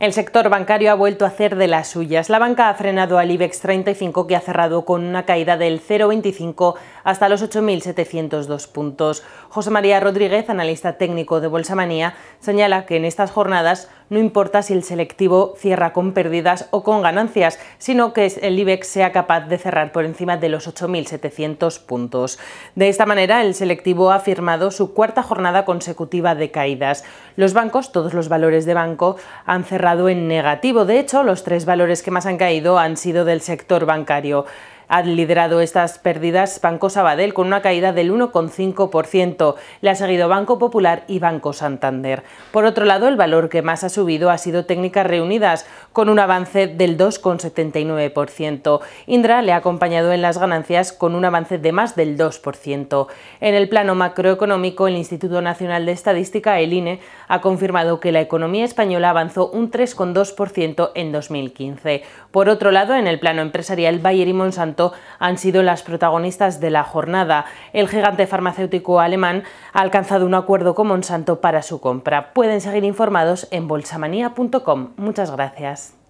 El sector bancario ha vuelto a hacer de las suyas. La banca ha frenado al IBEX 35 que ha cerrado con una caída del 0,25 hasta los 8.702 puntos. José María Rodríguez, analista técnico de Bolsamanía, señala que en estas jornadas no importa si el selectivo cierra con pérdidas o con ganancias, sino que el IBEX sea capaz de cerrar por encima de los 8.700 puntos. De esta manera, el selectivo ha firmado su cuarta jornada consecutiva de caídas. Los bancos, todos los valores de banco, han cerrado en negativo. De hecho, los tres valores que más han caído han sido del sector bancario ha liderado estas pérdidas Banco Sabadell con una caída del 1,5%. Le ha seguido Banco Popular y Banco Santander. Por otro lado, el valor que más ha subido ha sido Técnicas Reunidas, con un avance del 2,79%. Indra le ha acompañado en las ganancias con un avance de más del 2%. En el plano macroeconómico, el Instituto Nacional de Estadística, el INE, ha confirmado que la economía española avanzó un 3,2% en 2015. Por otro lado, en el plano empresarial, Bayer y Monsanto han sido las protagonistas de la jornada. El gigante farmacéutico alemán ha alcanzado un acuerdo con Monsanto para su compra. Pueden seguir informados en bolsamanía.com. Muchas gracias.